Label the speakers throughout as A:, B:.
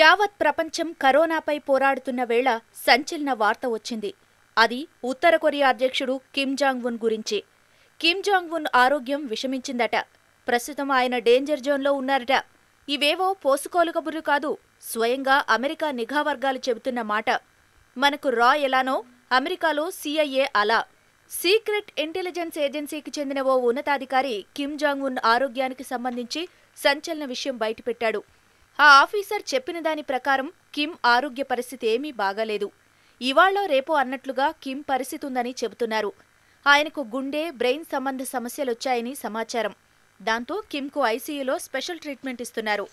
A: యావత్ ప్రపంచం కరోనాపై పోరాడుతున్న వేళ సంచలన వార్త వచ్చింది అది ఉత్తర కొరియా అధ్యక్షుడు కిమ్ జాంగ్ ఉన్ గురించి కిమ్ జాంగ్ ఉన్ ఆరోగ్యం విషమించిందట ప్రస్తుతం ఆయన డేంజర్ జోన్లో ఉన్నారట ఇవేవో పోసుకోలు కబుర్లు కాదు స్వయంగా అమెరికా నిఘా వర్గాలు చెబుతున్న మాట మనకు రా ఎలానో అమెరికాలో సిఐఏ అలా సీక్రెట్ ఇంటెలిజెన్స్ ఏజెన్సీకి చెందిన ఓ ఉన్నతాధికారి కిమ్ జాంగ్ ఉన్ ఆరోగ్యానికి సంబంధించి సంచలన విషయం బయటపెట్టాడు ఆ ఆఫీసర్ చెప్పిన దాని ప్రకారం కిమ్ ఆరోగ్య పరిస్థితి ఏమీ బాగాలేదు ఇవాళ్ళో రేపో అన్నట్లుగా కిమ్ పరిస్థితి ఉందని చెబుతున్నారు ఆయనకు గుండె బ్రెయిన్ సంబంధ సమస్యలొచ్చాయని సమాచారం దాంతో కిమ్కు ఐసీయూలో స్పెషల్ ట్రీట్మెంట్ ఇస్తున్నారు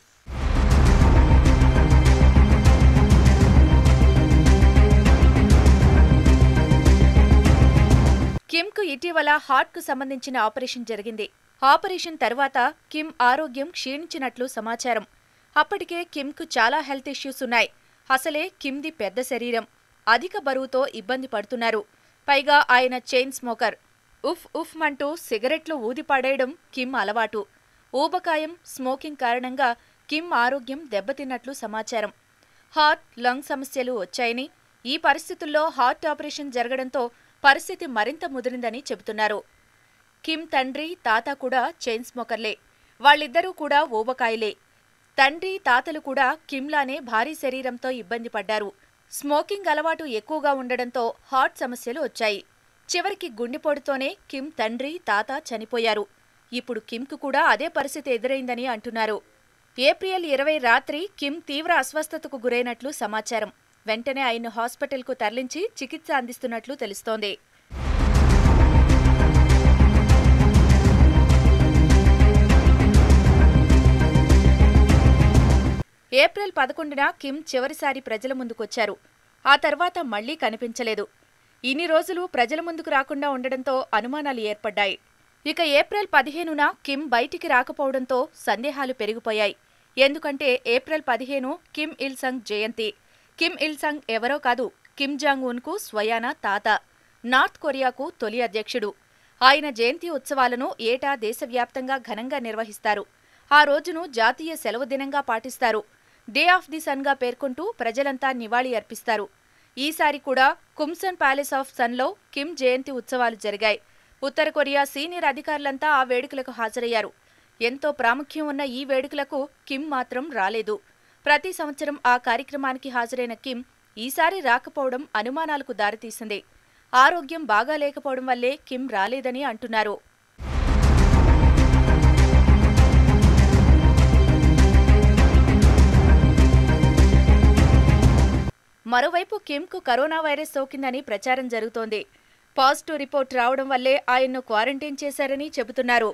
A: కిమ్కు ఇటీవల హార్ట్కు సంబంధించిన ఆపరేషన్ జరిగింది ఆపరేషన్ తర్వాత కిమ్ ఆరోగ్యం క్షీణించినట్లు సమాచారం అప్పటికే కిమ్కు చాలా హెల్త్ ఇష్యూస్ ఉన్నాయి అసలే కిమ్ది పెద్ద శరీరం అధిక బరువుతో ఇబ్బంది పడుతున్నారు పైగా ఆయన చైన్ స్మోకర్ ఉఫ్ ఉఫ్ అంటూ సిగరెట్లు ఊదిపడేయడం కిమ్ అలవాటు ఊబకాయం స్మోకింగ్ కారణంగా కిమ్ ఆరోగ్యం దెబ్బతిన్నట్లు సమాచారం హార్ట్ లంగ్ సమస్యలు వచ్చాయని ఈ పరిస్థితుల్లో హార్ట్ ఆపరేషన్ జరగడంతో పరిస్థితి మరింత ముదిరిందని చెబుతున్నారు కిమ్ తండ్రి తాత కూడా చైన్ స్మోకర్లే వాళ్ళిద్దరూ కూడా ఊబకాయలే తండ్రి తాతలు కూడా కిమ్లానే భారీ శరీరంతో ఇబ్బంది పడ్డారు స్మోకింగ్ అలవాటు ఎక్కువగా ఉండడంతో హార్ట్ సమస్యలు వచ్చాయి చివరికి గుండెపోటుతోనే కిమ్ తండ్రి తాత చనిపోయారు ఇప్పుడు కిమ్కు కూడా అదే పరిస్థితి ఎదురైందని అంటున్నారు ఏప్రిల్ ఇరవై రాత్రి కిమ్ తీవ్ర అస్వస్థతకు గురైనట్లు సమాచారం వెంటనే ఆయన్ను హాస్పిటల్కు తరలించి చికిత్స అందిస్తున్నట్లు తెలుస్తోంది ఏప్రిల్ పదకొండున కిమ్ చివరిసారి ప్రజల ముందుకొచ్చారు ఆ తర్వాత మళ్లీ కనిపించలేదు ఇన్ని రోజులు ప్రజల ముందుకు రాకుండా ఉండడంతో అనుమానాలు ఏర్పడ్డాయి ఇక ఏప్రిల్ పదిహేనున కిమ్ బయటికి రాకపోవడంతో సందేహాలు పెరిగిపోయాయి ఎందుకంటే ఏప్రిల్ పదిహేను కిమ్ ఇల్ సంగ్ జయంతి కిమ్ ఇల్ సంగ్ ఎవరో కాదు కిమ్ జాంగ్ ఉన్కు స్వయానా తాత నార్త్ కొరియాకు తొలి అధ్యక్షుడు ఆయన జయంతి ఉత్సవాలను ఏటా దేశవ్యాప్తంగా ఘనంగా నిర్వహిస్తారు ఆ రోజును జాతీయ సెలవు దినంగా పాటిస్తారు డే ఆఫ్ ది సన్గా పేర్కొంటూ ప్రజలంతా నివాళి అర్పిస్తారు ఈసారి కూడా కుమ్సన్ ప్యాలెస్ ఆఫ్ సన్లో కిమ్ జయంతి ఉత్సవాలు జరిగాయి ఉత్తర కొరియా సీనియర్ అధికారులంతా ఆ వేడుకలకు హాజరయ్యారు ఎంతో ప్రాముఖ్యం ఉన్న ఈ వేడుకలకు కిమ్ మాత్రం రాలేదు ప్రతి సంవత్సరం ఆ కార్యక్రమానికి హాజరైన కిమ్ ఈసారి రాకపోవడం అనుమానాలకు దారితీసింది ఆరోగ్యం బాగా లేకపోవడం వల్లే కిమ్ రాలేదని అంటున్నారు మరోవైపు కిమ్కు కరోనా వైరస్ సోకిందని ప్రచారం జరుగుతోంది పాజిటివ్ రిపోర్ట్ రావడం వల్లే ఆయన్ను క్వారంటైన్ చేశారని చెబుతున్నారు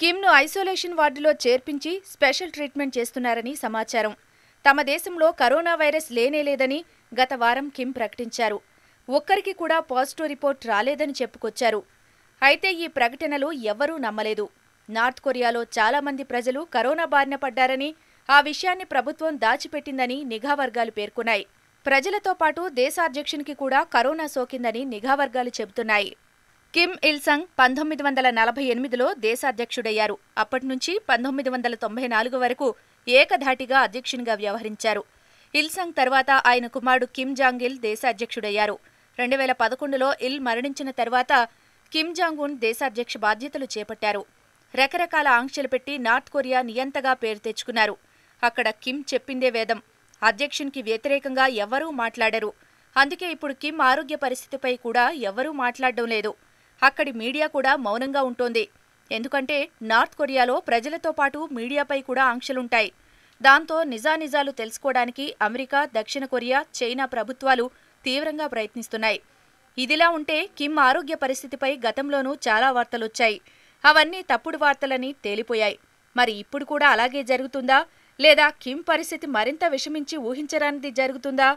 A: కిమ్ను ఐసోలేషన్ వార్డులో చేర్పించి స్పెషల్ ట్రీట్మెంట్ చేస్తున్నారని సమాచారం తమ దేశంలో కరోనా వైరస్ లేనేలేదని గత వారం కిమ్ ప్రకటించారు ఒక్కరికి కూడా పాజిటివ్ రిపోర్ట్ రాలేదని చెప్పుకొచ్చారు అయితే ఈ ప్రకటనలు ఎవ్వరూ నమ్మలేదు నార్త్ కొరియాలో చాలామంది ప్రజలు కరోనా బారిన పడ్డారని ఆ విషయాన్ని ప్రభుత్వం దాచిపెట్టిందని నిఘా వర్గాలు పేర్కొన్నాయి ప్రజలతో పాటు దేశాధ్యక్షునికి కూడా కరోనా సోకిందని నిఘా వర్గాలు చెబుతున్నాయి కిమ్ ఇల్సంగ్ పంతొమ్మిది వందల నలభై ఎనిమిదిలో దేశాధ్యక్షుడయ్యారు అప్పటి నుంచి పంతొమ్మిది వందల తొంభై నాలుగు వరకు ఏకధాటిగా అధ్యక్షునిగా వ్యవహరించారు ఇల్సంగ్ తర్వాత ఆయన కుమారుడు కిమ్ జాంగ్ ఇల్ దేశాధ్యక్షుడయ్యారు రెండు వేల పదకొండులో ఇల్ మరణించిన తర్వాత కిమ్ జాంగ్ ఉన్ దేశాధ్యక్ష బాధ్యతలు చేపట్టారు రకరకాల ఆంక్షలు పెట్టి నార్త్ కొరియా నియంతగా పేరు తెచ్చుకున్నారు అక్కడ కిమ్ చెప్పిందే వేదం అధ్యక్షునికి వ్యతిరేకంగా ఎవరూ మాట్లాడరు అందుకే ఇప్పుడు కిమ్ ఆరోగ్య పరిస్థితిపై కూడా ఎవరూ మాట్లాడడం లేదు అక్కడి మీడియా కూడా మౌనంగా ఉంటోంది ఎందుకంటే నార్త్ కొరియాలో ప్రజలతో పాటు మీడియాపై కూడా ఆంక్షలుంటాయి దాంతో నిజానిజాలు తెలుసుకోవడానికి అమెరికా దక్షిణ కొరియా చైనా ప్రభుత్వాలు తీవ్రంగా ప్రయత్నిస్తున్నాయి ఇదిలా ఉంటే కిమ్ ఆరోగ్య పరిస్థితిపై గతంలోనూ చాలా వార్తలొచ్చాయి అవన్నీ తప్పుడు వార్తలని తేలిపోయాయి మరి ఇప్పుడు కూడా అలాగే జరుగుతుందా లేదా కిమ్ పరిస్థితి మరింత విషమించి ఊహించరానిది జరుగుతుందా